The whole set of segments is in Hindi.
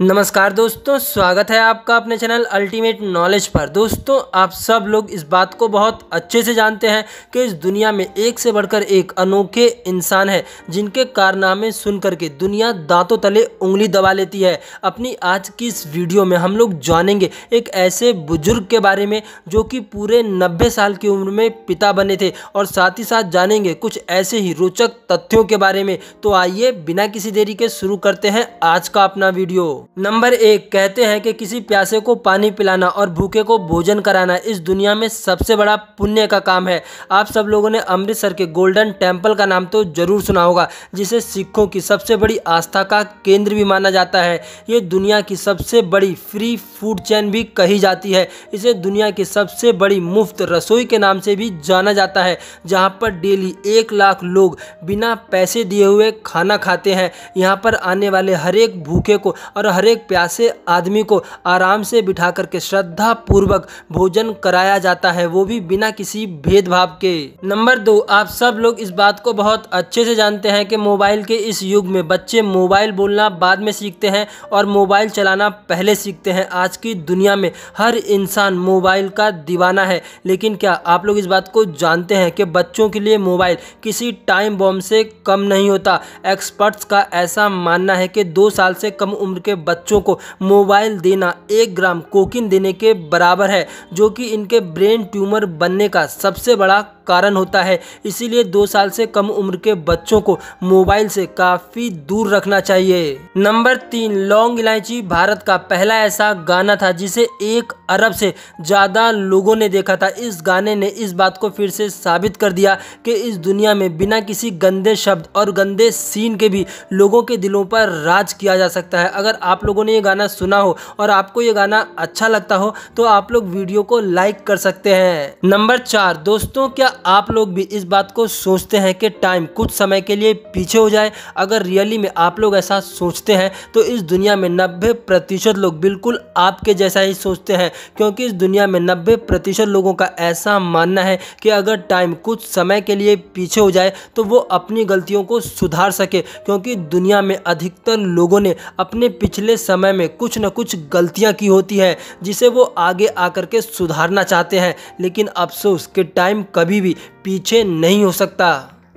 नमस्कार दोस्तों स्वागत है आपका अपने चैनल अल्टीमेट नॉलेज पर दोस्तों आप सब लोग इस बात को बहुत अच्छे से जानते हैं कि इस दुनिया में एक से बढ़कर एक अनोखे इंसान है जिनके कारनामे सुन करके दुनिया दांतों तले उंगली दबा लेती है अपनी आज की इस वीडियो में हम लोग जानेंगे एक ऐसे बुजुर्ग के बारे में जो कि पूरे नब्बे साल की उम्र में पिता बने थे और साथ ही साथ जानेंगे कुछ ऐसे ही रोचक तथ्यों के बारे में तो आइए बिना किसी देरी के शुरू करते हैं आज का अपना वीडियो नंबर एक कहते हैं कि किसी प्यासे को पानी पिलाना और भूखे को भोजन कराना इस दुनिया में सबसे बड़ा पुण्य का काम है आप सब लोगों ने अमृतसर के गोल्डन टेम्पल का नाम तो जरूर सुना होगा जिसे सिखों की सबसे बड़ी आस्था का केंद्र भी माना जाता है ये दुनिया की सबसे बड़ी फ्री फूड चैन भी कही जाती है इसे दुनिया की सबसे बड़ी मुफ्त रसोई के नाम से भी जाना जाता है जहाँ पर डेली एक लाख लोग बिना पैसे दिए हुए खाना खाते हैं यहाँ पर आने वाले हर एक भूखे को और हर एक प्यासे आदमी को आराम से बिठा करके श्रद्धा पूर्वक भोजन कराया जाता है वो भी बिना किसी भेदभाव के नंबर दो आप सब लोग इस बात को बहुत अच्छे से जानते हैं कि मोबाइल के इस युग में बच्चे मोबाइल बोलना बाद में सीखते हैं और मोबाइल चलाना पहले सीखते हैं आज की दुनिया में हर इंसान मोबाइल का दीवाना है लेकिन क्या आप लोग इस बात को जानते हैं कि बच्चों के लिए मोबाइल किसी टाइम बॉम्ब से कम नहीं होता एक्सपर्ट्स का ऐसा मानना है कि दो साल से कम उम्र के बच्चों को मोबाइल देना एक ग्राम कोकिन देने के बराबर है जो कि इनके ब्रेन ट्यूमर बनने का सबसे बड़ा कारण होता है इसीलिए दो साल से कम उम्र के बच्चों को मोबाइल से काफ़ी दूर रखना चाहिए नंबर तीन लौंग इलायची भारत का पहला ऐसा गाना था जिसे एक अरब से ज़्यादा लोगों ने देखा था इस गाने ने इस बात को फिर से साबित कर दिया कि इस दुनिया में बिना किसी गंदे शब्द और गंदे सीन के भी लोगों के दिलों पर राज किया जा सकता है अगर आप लोगों ने ये गाना सुना हो और आपको ये गाना अच्छा लगता हो तो आप लोग वीडियो को लाइक कर सकते हैं नंबर चार दोस्तों क्या आप लोग भी इस बात को सोचते हैं कि टाइम कुछ समय के लिए पीछे हो जाए अगर रियली में आप लोग ऐसा सोचते हैं तो इस दुनिया में नब्बे प्रतिशत लोग बिल्कुल आपके जैसा ही सोचते हैं क्योंकि इस दुनिया में नब्बे प्रतिशत लोगों का ऐसा मानना है कि अगर टाइम कुछ समय के लिए पीछे हो जाए तो वो अपनी गलतियों को सुधार सके क्योंकि दुनिया में अधिकतर लोगों ने अपने पिछले समय में कुछ न कुछ गलतियाँ की होती हैं जिसे वो आगे आकर के सुधारना चाहते हैं लेकिन अफसोस कि टाइम कभी भी भी पीछे नहीं हो सकता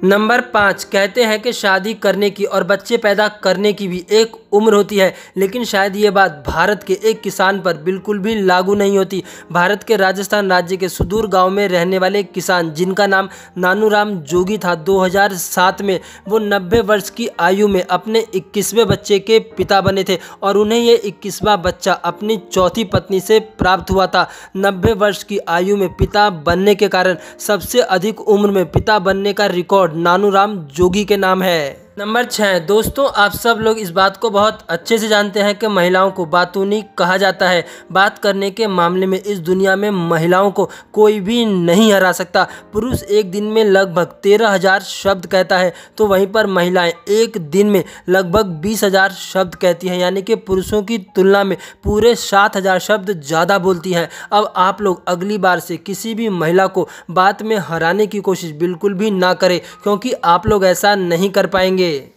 नंबर पाँच कहते हैं कि शादी करने की और बच्चे पैदा करने की भी एक उम्र होती है लेकिन शायद ये बात भारत के एक किसान पर बिल्कुल भी लागू नहीं होती भारत के राजस्थान राज्य के सुदूर गांव में रहने वाले किसान जिनका नाम नानू राम जोगी था 2007 में वो 90 वर्ष की आयु में अपने 21वें बच्चे के पिता बने थे और उन्हें ये इक्कीसवा बच्चा अपनी चौथी पत्नी से प्राप्त हुआ था नब्बे वर्ष की आयु में पिता बनने के कारण सबसे अधिक उम्र में पिता बनने का रिकॉर्ड नानूराम जोगी के नाम है नंबर छः दोस्तों आप सब लोग इस बात को बहुत अच्छे से जानते हैं कि महिलाओं को बातूनी कहा जाता है बात करने के मामले में इस दुनिया में महिलाओं को कोई भी नहीं हरा सकता पुरुष एक दिन में लगभग तेरह हज़ार शब्द कहता है तो वहीं पर महिलाएं एक दिन में लगभग बीस हज़ार शब्द कहती हैं यानी कि पुरुषों की तुलना में पूरे सात हज़ार शब्द ज़्यादा बोलती हैं अब आप लोग अगली बार से किसी भी महिला को बात में हराने की कोशिश बिल्कुल भी ना करें क्योंकि आप लोग ऐसा नहीं कर पाएंगे करेंगे